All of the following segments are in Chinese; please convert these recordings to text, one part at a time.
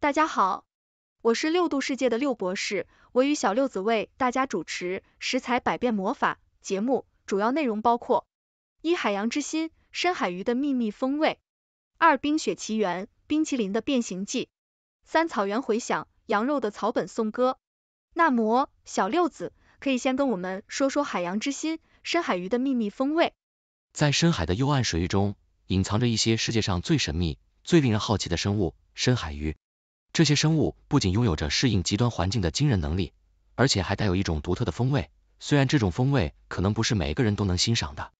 大家好，我是六度世界的六博士，我与小六子为大家主持《食材百变魔法》节目，主要内容包括：一、海洋之心，深海鱼的秘密风味；二、冰雪奇缘，冰淇淋的变形记；三、草原回响，羊肉的草本颂歌。那么，小六子可以先跟我们说说海洋之心，深海鱼的秘密风味。在深海的幽暗水域中，隐藏着一些世界上最神秘、最令人好奇的生物——深海鱼。这些生物不仅拥有着适应极端环境的惊人能力，而且还带有一种独特的风味。虽然这种风味可能不是每个人都能欣赏的，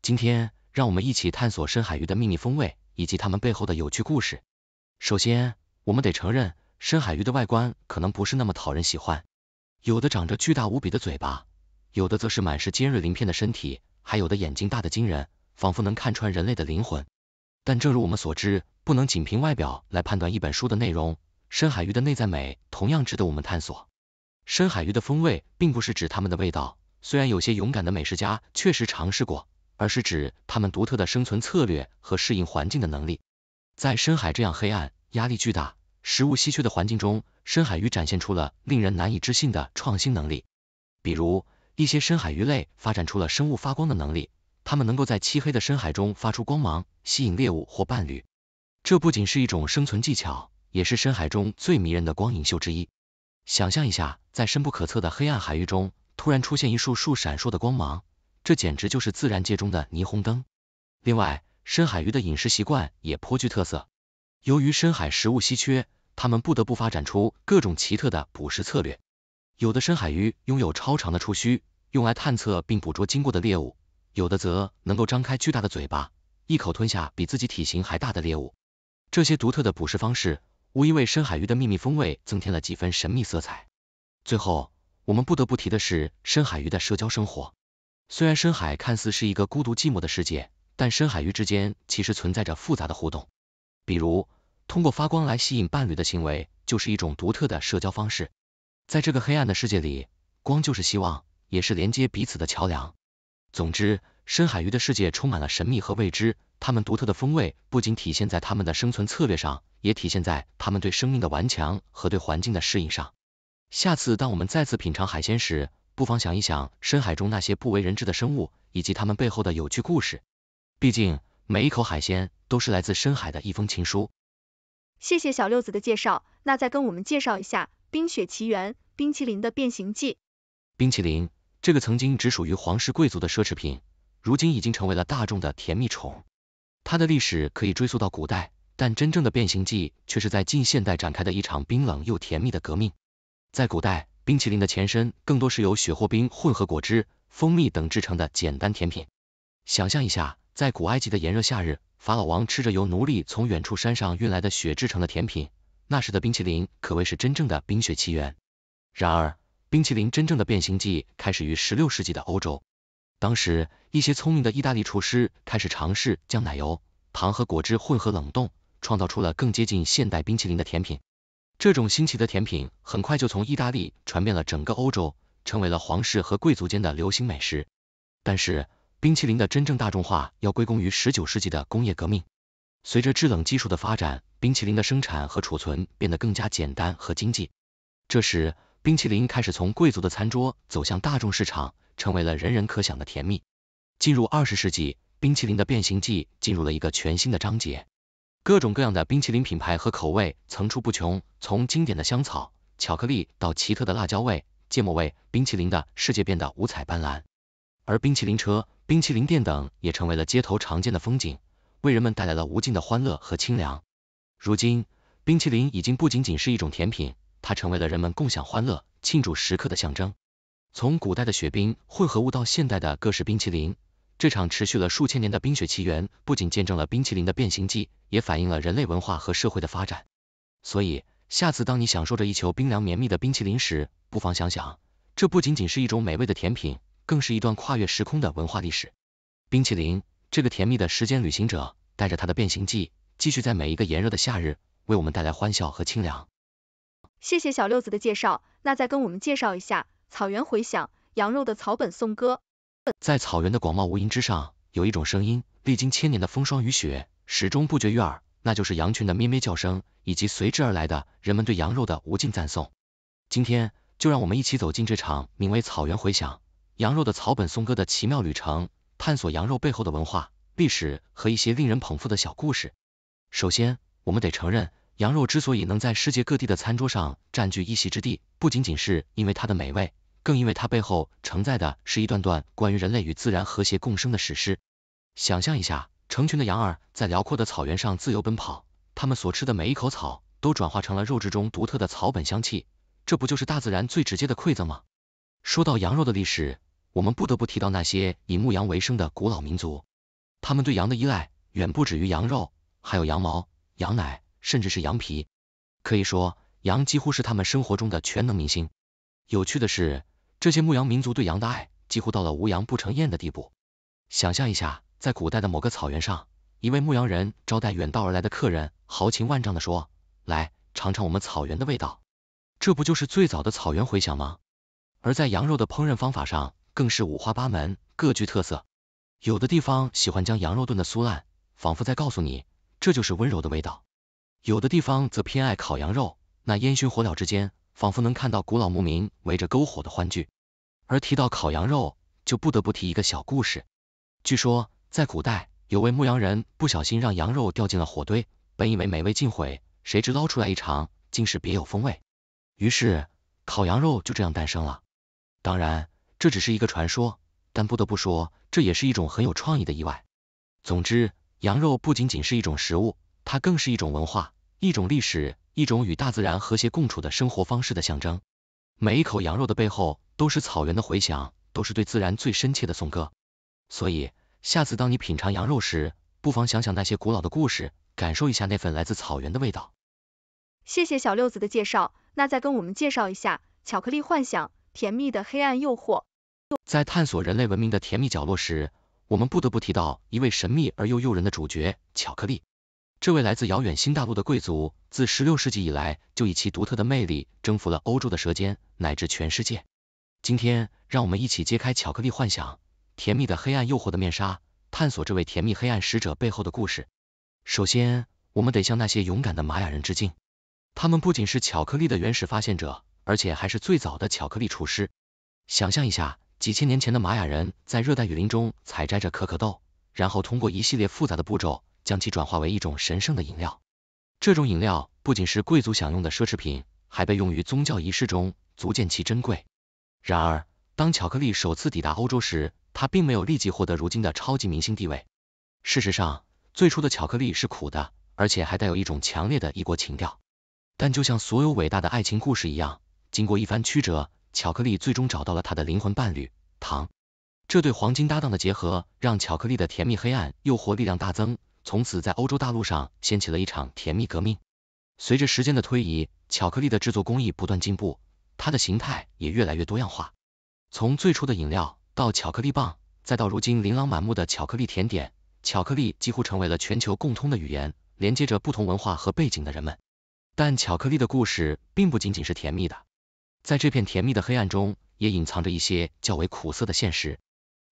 今天让我们一起探索深海鱼的秘密风味以及它们背后的有趣故事。首先，我们得承认，深海鱼的外观可能不是那么讨人喜欢，有的长着巨大无比的嘴巴，有的则是满是尖锐鳞片的身体，还有的眼睛大得惊人，仿佛能看穿人类的灵魂。但正如我们所知，不能仅凭外表来判断一本书的内容。深海鱼的内在美同样值得我们探索。深海鱼的风味并不是指它们的味道，虽然有些勇敢的美食家确实尝试过，而是指它们独特的生存策略和适应环境的能力。在深海这样黑暗、压力巨大、食物稀缺的环境中，深海鱼展现出了令人难以置信的创新能力。比如，一些深海鱼类发展出了生物发光的能力，它们能够在漆黑的深海中发出光芒，吸引猎物或伴侣。这不仅是一种生存技巧。也是深海中最迷人的光影秀之一。想象一下，在深不可测的黑暗海域中，突然出现一束束闪烁的光芒，这简直就是自然界中的霓虹灯。另外，深海鱼的饮食习惯也颇具特色。由于深海食物稀缺，它们不得不发展出各种奇特的捕食策略。有的深海鱼拥有超长的触须，用来探测并捕捉经过的猎物；有的则能够张开巨大的嘴巴，一口吞下比自己体型还大的猎物。这些独特的捕食方式。无疑为深海鱼的秘密风味增添了几分神秘色彩。最后，我们不得不提的是深海鱼的社交生活。虽然深海看似是一个孤独寂寞的世界，但深海鱼之间其实存在着复杂的互动。比如，通过发光来吸引伴侣的行为，就是一种独特的社交方式。在这个黑暗的世界里，光就是希望，也是连接彼此的桥梁。总之，深海鱼的世界充满了神秘和未知。它们独特的风味不仅体现在它们的生存策略上。也体现在他们对生命的顽强和对环境的适应上。下次当我们再次品尝海鲜时，不妨想一想深海中那些不为人知的生物以及它们背后的有趣故事。毕竟，每一口海鲜都是来自深海的一封情书。谢谢小六子的介绍，那再跟我们介绍一下《冰雪奇缘》《冰淇淋的变形记》。冰淇淋，这个曾经只属于皇室贵族的奢侈品，如今已经成为了大众的甜蜜宠。它的历史可以追溯到古代。但真正的变形记却是在近现代展开的一场冰冷又甜蜜的革命。在古代，冰淇淋的前身更多是由雪或冰混合果汁、蜂蜜等制成的简单甜品。想象一下，在古埃及的炎热夏日，法老王吃着由奴隶从远处山上运来的雪制成的甜品，那时的冰淇淋可谓是真正的冰雪奇缘。然而，冰淇淋真正的变形记开始于十六世纪的欧洲。当时，一些聪明的意大利厨师开始尝试将奶油、糖和果汁混合冷冻。创造出了更接近现代冰淇淋的甜品，这种新奇的甜品很快就从意大利传遍了整个欧洲，成为了皇室和贵族间的流行美食。但是，冰淇淋的真正大众化要归功于十九世纪的工业革命。随着制冷技术的发展，冰淇淋的生产和储存变得更加简单和经济。这时，冰淇淋开始从贵族的餐桌走向大众市场，成为了人人可享的甜蜜。进入二十世纪，冰淇淋的变形记进入了一个全新的章节。各种各样的冰淇淋品牌和口味层出不穷，从经典的香草、巧克力到奇特的辣椒味、芥末味，冰淇淋的世界变得五彩斑斓。而冰淇淋车、冰淇淋店等也成为了街头常见的风景，为人们带来了无尽的欢乐和清凉。如今，冰淇淋已经不仅仅是一种甜品，它成为了人们共享欢乐、庆祝时刻的象征。从古代的雪冰混合物到现代的各式冰淇淋。这场持续了数千年的冰雪奇缘，不仅见证了冰淇淋的变形记，也反映了人类文化和社会的发展。所以，下次当你享受着一球冰凉绵密的冰淇淋时，不妨想想，这不仅仅是一种美味的甜品，更是一段跨越时空的文化历史。冰淇淋，这个甜蜜的时间旅行者，带着它的变形记，继续在每一个炎热的夏日为我们带来欢笑和清凉。谢谢小六子的介绍，那再跟我们介绍一下《草原回响》、《羊肉的草本颂歌》。在草原的广袤无垠之上，有一种声音，历经千年的风霜雨雪，始终不绝于耳，那就是羊群的咩咩叫声，以及随之而来的人们对羊肉的无尽赞颂。今天，就让我们一起走进这场名为《草原回响：羊肉的草本颂歌》的奇妙旅程，探索羊肉背后的文化、历史和一些令人捧腹的小故事。首先，我们得承认，羊肉之所以能在世界各地的餐桌上占据一席之地，不仅仅是因为它的美味。更因为它背后承载的是一段段关于人类与自然和谐共生的史诗。想象一下，成群的羊儿在辽阔的草原上自由奔跑，它们所吃的每一口草都转化成了肉质中独特的草本香气，这不就是大自然最直接的馈赠吗？说到羊肉的历史，我们不得不提到那些以牧羊为生的古老民族，他们对羊的依赖远不止于羊肉，还有羊毛、羊奶，甚至是羊皮。可以说，羊几乎是他们生活中的全能明星。有趣的是，这些牧羊民族对羊的爱，几乎到了无羊不成宴的地步。想象一下，在古代的某个草原上，一位牧羊人招待远道而来的客人，豪情万丈的说：“来，尝尝我们草原的味道。”这不就是最早的草原回响吗？而在羊肉的烹饪方法上，更是五花八门，各具特色。有的地方喜欢将羊肉炖的酥烂，仿佛在告诉你，这就是温柔的味道；有的地方则偏爱烤羊肉，那烟熏火燎之间。仿佛能看到古老牧民围着篝火的欢聚。而提到烤羊肉，就不得不提一个小故事。据说在古代，有位牧羊人不小心让羊肉掉进了火堆，本以为美味尽毁，谁知捞出来一尝，竟是别有风味。于是烤羊肉就这样诞生了。当然，这只是一个传说，但不得不说，这也是一种很有创意的意外。总之，羊肉不仅仅是一种食物，它更是一种文化，一种历史。一种与大自然和谐共处的生活方式的象征。每一口羊肉的背后，都是草原的回响，都是对自然最深切的颂歌。所以，下次当你品尝羊肉时，不妨想想那些古老的故事，感受一下那份来自草原的味道。谢谢小六子的介绍，那再跟我们介绍一下巧克力幻想，甜蜜的黑暗诱惑。在探索人类文明的甜蜜角落时，我们不得不提到一位神秘而又诱人的主角——巧克力。这位来自遥远新大陆的贵族，自16世纪以来就以其独特的魅力征服了欧洲的舌尖，乃至全世界。今天，让我们一起揭开巧克力幻想、甜蜜的黑暗诱惑的面纱，探索这位甜蜜黑暗使者背后的故事。首先，我们得向那些勇敢的玛雅人致敬，他们不仅是巧克力的原始发现者，而且还是最早的巧克力厨师。想象一下，几千年前的玛雅人在热带雨林中采摘着可可豆，然后通过一系列复杂的步骤。将其转化为一种神圣的饮料，这种饮料不仅是贵族享用的奢侈品，还被用于宗教仪式中，足见其珍贵。然而，当巧克力首次抵达欧洲时，它并没有立即获得如今的超级明星地位。事实上，最初的巧克力是苦的，而且还带有一种强烈的异国情调。但就像所有伟大的爱情故事一样，经过一番曲折，巧克力最终找到了它的灵魂伴侣——糖。这对黄金搭档的结合，让巧克力的甜蜜黑暗诱惑力量大增。从此在欧洲大陆上掀起了一场甜蜜革命。随着时间的推移，巧克力的制作工艺不断进步，它的形态也越来越多样化。从最初的饮料到巧克力棒，再到如今琳琅满目的巧克力甜点，巧克力几乎成为了全球共通的语言，连接着不同文化和背景的人们。但巧克力的故事并不仅仅是甜蜜的，在这片甜蜜的黑暗中，也隐藏着一些较为苦涩的现实，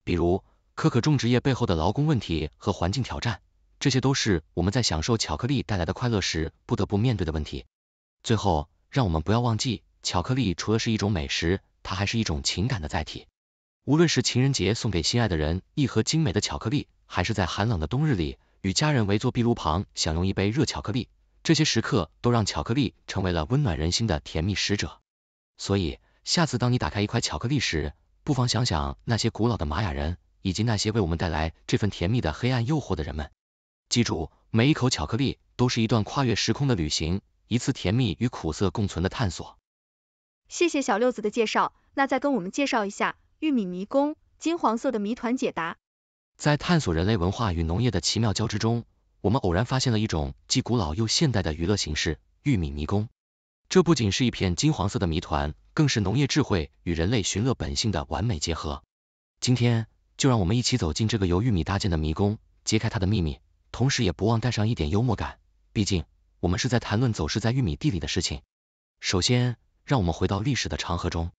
比如可可种植业背后的劳工问题和环境挑战。这些都是我们在享受巧克力带来的快乐时不得不面对的问题。最后，让我们不要忘记，巧克力除了是一种美食，它还是一种情感的载体。无论是情人节送给心爱的人一盒精美的巧克力，还是在寒冷的冬日里与家人围坐壁炉旁享用一杯热巧克力，这些时刻都让巧克力成为了温暖人心的甜蜜使者。所以，下次当你打开一块巧克力时，不妨想想那些古老的玛雅人，以及那些为我们带来这份甜蜜的黑暗诱惑的人们。记住，每一口巧克力都是一段跨越时空的旅行，一次甜蜜与苦涩共存的探索。谢谢小六子的介绍，那再跟我们介绍一下玉米迷宫，金黄色的谜团解答。在探索人类文化与农业的奇妙交织中，我们偶然发现了一种既古老又现代的娱乐形式——玉米迷宫。这不仅是一片金黄色的谜团，更是农业智慧与人类寻乐本性的完美结合。今天，就让我们一起走进这个由玉米搭建的迷宫，揭开它的秘密。同时也不忘带上一点幽默感，毕竟我们是在谈论走失在玉米地里的事情。首先，让我们回到历史的长河中，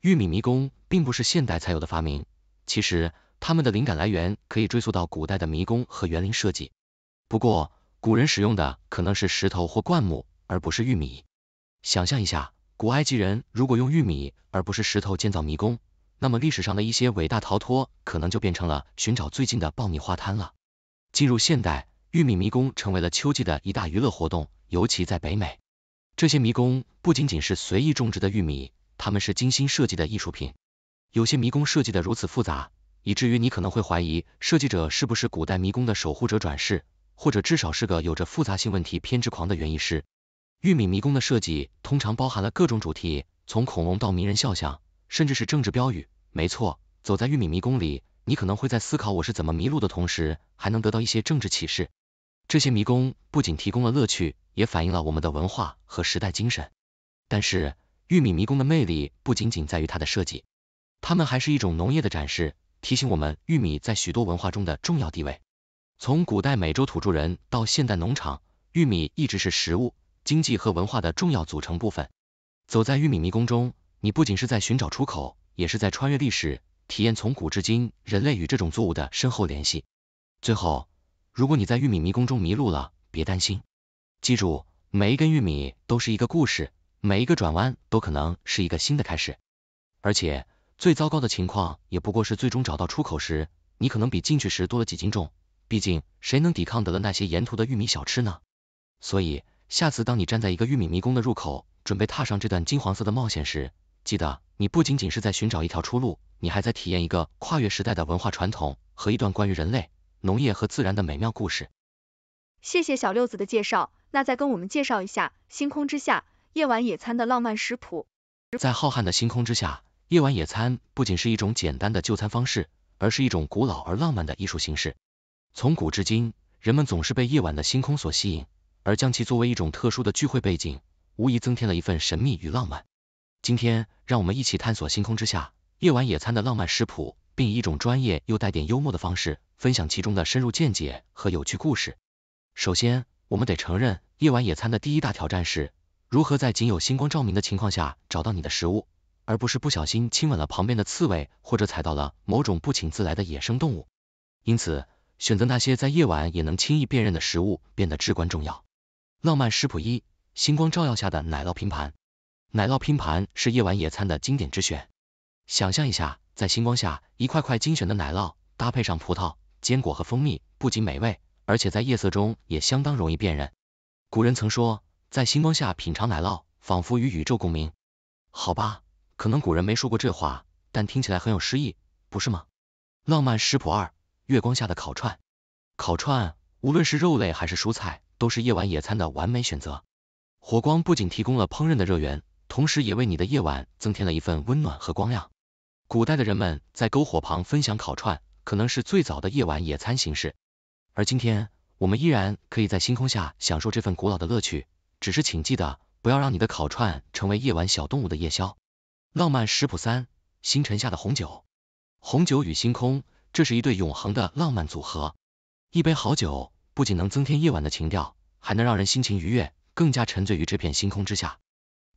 玉米迷宫并不是现代才有的发明，其实它们的灵感来源可以追溯到古代的迷宫和园林设计。不过，古人使用的可能是石头或灌木，而不是玉米。想象一下，古埃及人如果用玉米而不是石头建造迷宫，那么历史上的一些伟大逃脱可能就变成了寻找最近的爆米花摊了。进入现代，玉米迷宫成为了秋季的一大娱乐活动，尤其在北美。这些迷宫不仅仅是随意种植的玉米，它们是精心设计的艺术品。有些迷宫设计的如此复杂，以至于你可能会怀疑设计者是不是古代迷宫的守护者转世，或者至少是个有着复杂性问题偏执狂的园艺师。玉米迷宫的设计通常包含了各种主题，从恐龙到名人肖像，甚至是政治标语。没错，走在玉米迷宫里。你可能会在思考我是怎么迷路的同时，还能得到一些政治启示。这些迷宫不仅提供了乐趣，也反映了我们的文化和时代精神。但是，玉米迷宫的魅力不仅仅在于它的设计，它们还是一种农业的展示，提醒我们玉米在许多文化中的重要地位。从古代美洲土著人到现代农场，玉米一直是食物、经济和文化的重要组成部分。走在玉米迷宫中，你不仅是在寻找出口，也是在穿越历史。体验从古至今人类与这种作物的深厚联系。最后，如果你在玉米迷宫中迷路了，别担心，记住每一根玉米都是一个故事，每一个转弯都可能是一个新的开始。而且最糟糕的情况也不过是最终找到出口时，你可能比进去时多了几斤重，毕竟谁能抵抗得了那些沿途的玉米小吃呢？所以下次当你站在一个玉米迷宫的入口，准备踏上这段金黄色的冒险时，记得，你不仅仅是在寻找一条出路，你还在体验一个跨越时代的文化传统和一段关于人类、农业和自然的美妙故事。谢谢小六子的介绍，那再跟我们介绍一下星空之下夜晚野餐的浪漫食谱。在浩瀚的星空之下，夜晚野餐不仅是一种简单的就餐方式，而是一种古老而浪漫的艺术形式。从古至今，人们总是被夜晚的星空所吸引，而将其作为一种特殊的聚会背景，无疑增添了一份神秘与浪漫。今天，让我们一起探索星空之下夜晚野餐的浪漫食谱，并以一种专业又带点幽默的方式分享其中的深入见解和有趣故事。首先，我们得承认，夜晚野餐的第一大挑战是如何在仅有星光照明的情况下找到你的食物，而不是不小心亲吻了旁边的刺猬，或者踩到了某种不请自来的野生动物。因此，选择那些在夜晚也能轻易辨认的食物变得至关重要。浪漫食谱一：星光照耀下的奶酪拼盘。奶酪拼盘是夜晚野餐的经典之选。想象一下，在星光下，一块块精选的奶酪搭配上葡萄、坚果和蜂蜜，不仅美味，而且在夜色中也相当容易辨认。古人曾说，在星光下品尝奶酪，仿佛与宇宙共鸣。好吧，可能古人没说过这话，但听起来很有诗意，不是吗？浪漫食谱二：月光下的烤串。烤串，无论是肉类还是蔬菜，都是夜晚野餐的完美选择。火光不仅提供了烹饪的热源。同时也为你的夜晚增添了一份温暖和光亮。古代的人们在篝火旁分享烤串，可能是最早的夜晚野餐形式。而今天我们依然可以在星空下享受这份古老的乐趣，只是请记得不要让你的烤串成为夜晚小动物的夜宵。浪漫食谱三：星辰下的红酒。红酒与星空，这是一对永恒的浪漫组合。一杯好酒不仅能增添夜晚的情调，还能让人心情愉悦，更加沉醉于这片星空之下。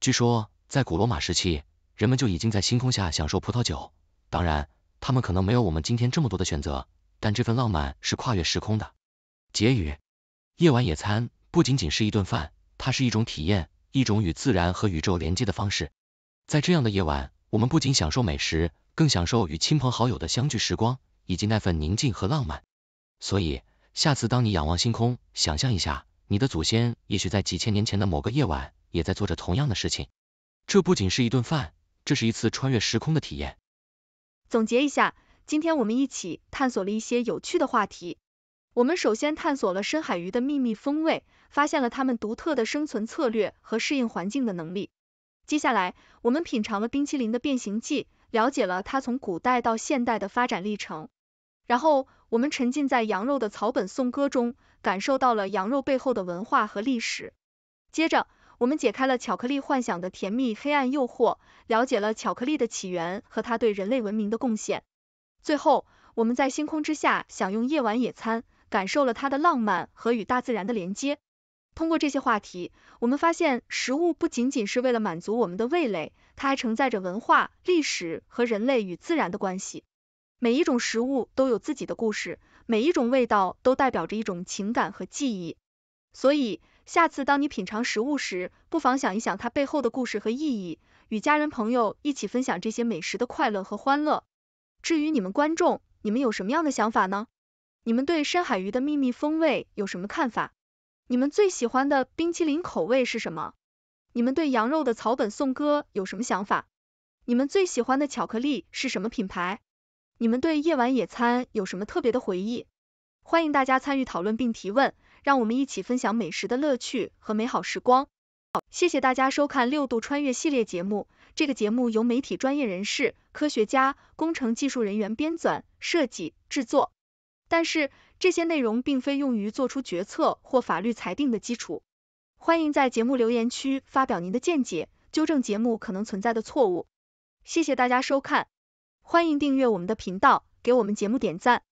据说，在古罗马时期，人们就已经在星空下享受葡萄酒。当然，他们可能没有我们今天这么多的选择，但这份浪漫是跨越时空的。结语：夜晚野餐不仅仅是一顿饭，它是一种体验，一种与自然和宇宙连接的方式。在这样的夜晚，我们不仅享受美食，更享受与亲朋好友的相聚时光，以及那份宁静和浪漫。所以，下次当你仰望星空，想象一下，你的祖先也许在几千年前的某个夜晚。也在做着同样的事情，这不仅是一顿饭，这是一次穿越时空的体验。总结一下，今天我们一起探索了一些有趣的话题。我们首先探索了深海鱼的秘密风味，发现了它们独特的生存策略和适应环境的能力。接下来，我们品尝了冰淇淋的变形记，了解了它从古代到现代的发展历程。然后，我们沉浸在羊肉的草本颂歌中，感受到了羊肉背后的文化和历史。接着，我们解开了巧克力幻想的甜蜜黑暗诱惑，了解了巧克力的起源和它对人类文明的贡献。最后，我们在星空之下享用夜晚野餐，感受了它的浪漫和与大自然的连接。通过这些话题，我们发现食物不仅仅是为了满足我们的味蕾，它还承载着文化、历史和人类与自然的关系。每一种食物都有自己的故事，每一种味道都代表着一种情感和记忆。所以，下次当你品尝食物时，不妨想一想它背后的故事和意义，与家人朋友一起分享这些美食的快乐和欢乐。至于你们观众，你们有什么样的想法呢？你们对深海鱼的秘密风味有什么看法？你们最喜欢的冰淇淋口味是什么？你们对羊肉的草本颂歌有什么想法？你们最喜欢的巧克力是什么品牌？你们对夜晚野餐有什么特别的回忆？欢迎大家参与讨论并提问，让我们一起分享美食的乐趣和美好时光。好，谢谢大家收看六度穿越系列节目。这个节目由媒体专业人士、科学家、工程技术人员编纂、设计、制作，但是这些内容并非用于做出决策或法律裁定的基础。欢迎在节目留言区发表您的见解，纠正节目可能存在的错误。谢谢大家收看，欢迎订阅我们的频道，给我们节目点赞。